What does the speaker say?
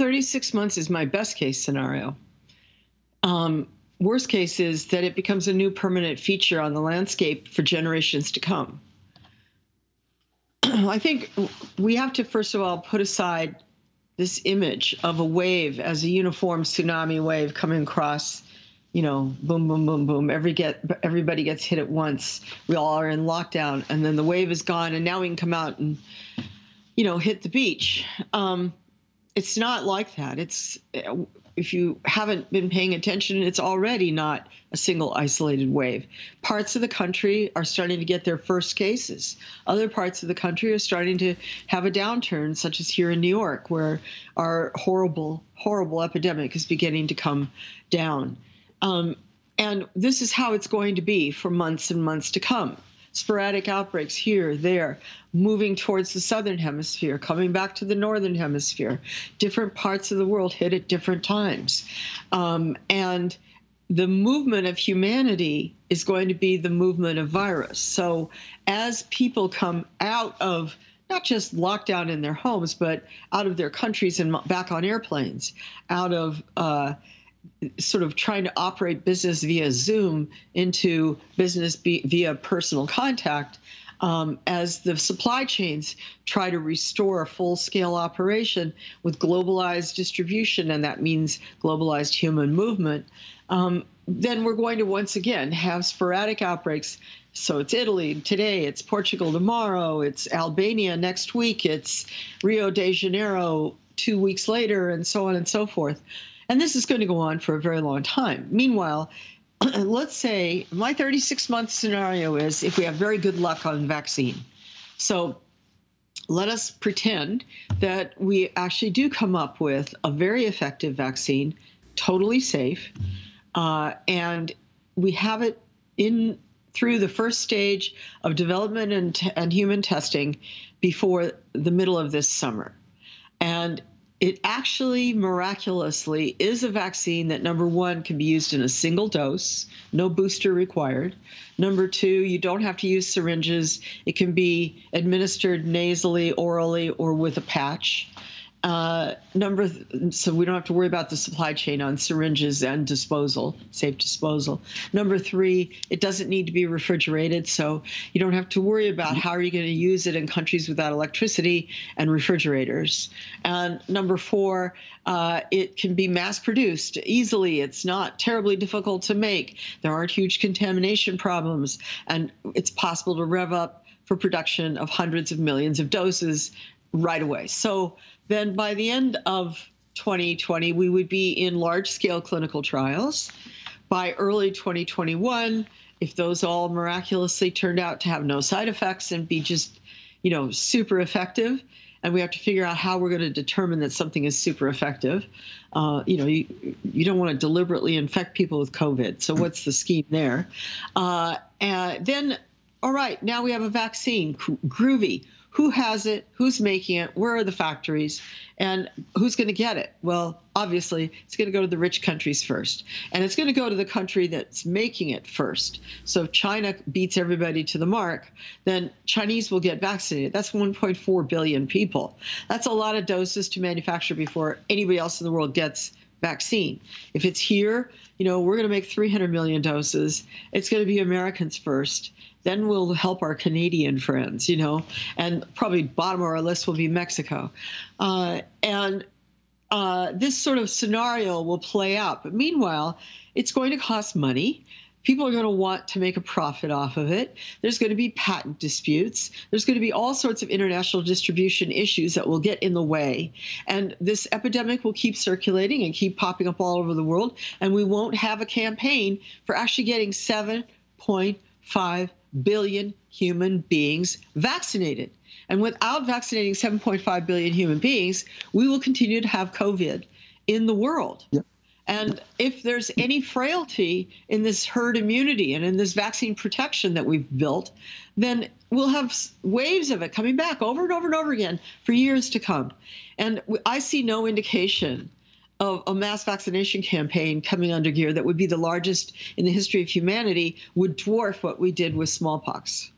36 months is my best case scenario. Um, worst case is that it becomes a new permanent feature on the landscape for generations to come. I think we have to, first of all, put aside this image of a wave as a uniform tsunami wave coming across, you know, boom, boom, boom, boom. Every get, everybody gets hit at once. We all are in lockdown, and then the wave is gone, and now we can come out and, you know, hit the beach. Um, it's not like that. It's if you haven't been paying attention, it's already not a single isolated wave. Parts of the country are starting to get their first cases. Other parts of the country are starting to have a downturn, such as here in New York, where our horrible, horrible epidemic is beginning to come down. Um, and this is how it's going to be for months and months to come sporadic outbreaks here, there, moving towards the southern hemisphere, coming back to the northern hemisphere, different parts of the world hit at different times. Um, and the movement of humanity is going to be the movement of virus. So as people come out of not just lockdown in their homes, but out of their countries and back on airplanes, out of uh, sort of trying to operate business via Zoom into business be, via personal contact um, as the supply chains try to restore a full scale operation with globalized distribution, and that means globalized human movement. Um, then we're going to once again have sporadic outbreaks. So it's Italy today, it's Portugal tomorrow, it's Albania next week, it's Rio de Janeiro two weeks later, and so on and so forth. And this is going to go on for a very long time. Meanwhile, let's say my 36 month scenario is if we have very good luck on vaccine. So let us pretend that we actually do come up with a very effective vaccine, totally safe, uh, and we have it in through the first stage of development and, and human testing before the middle of this summer. And it actually miraculously is a vaccine that number one can be used in a single dose, no booster required. Number two, you don't have to use syringes, it can be administered nasally, orally, or with a patch. Uh, number th- so we don't have to worry about the supply chain on syringes and disposal, safe disposal. Number three, it doesn't need to be refrigerated, so you don't have to worry about how are you going to use it in countries without electricity and refrigerators. And number four, uh, it can be mass produced easily. It's not terribly difficult to make. There aren't huge contamination problems, and it's possible to rev up for production of hundreds of millions of doses right away. So then by the end of 2020, we would be in large scale clinical trials. By early 2021, if those all miraculously turned out to have no side effects and be just, you know, super effective, and we have to figure out how we're going to determine that something is super effective. Uh, you know, you, you don't want to deliberately infect people with COVID. So, what's the scheme there? Uh, and then, all right, now we have a vaccine. Groovy who has it, who's making it, where are the factories, and who's going to get it? Well, obviously, it's going to go to the rich countries first, and it's going to go to the country that's making it first. So if China beats everybody to the mark, then Chinese will get vaccinated. That's 1.4 billion people. That's a lot of doses to manufacture before anybody else in the world gets vaccine. If it's here, you know, we're going to make 300 million doses. It's going to be Americans first. Then we'll help our Canadian friends, you know, and probably bottom of our list will be Mexico. Uh, and uh, this sort of scenario will play out. But meanwhile, it's going to cost money. People are going to want to make a profit off of it. There's going to be patent disputes. There's going to be all sorts of international distribution issues that will get in the way. And this epidemic will keep circulating and keep popping up all over the world. And we won't have a campaign for actually getting 7.5 billion human beings vaccinated. And without vaccinating 7.5 billion human beings, we will continue to have COVID in the world. Yep. And if there's any frailty in this herd immunity and in this vaccine protection that we've built, then we'll have waves of it coming back over and over and over again for years to come. And I see no indication of a mass vaccination campaign coming under gear that would be the largest in the history of humanity would dwarf what we did with smallpox.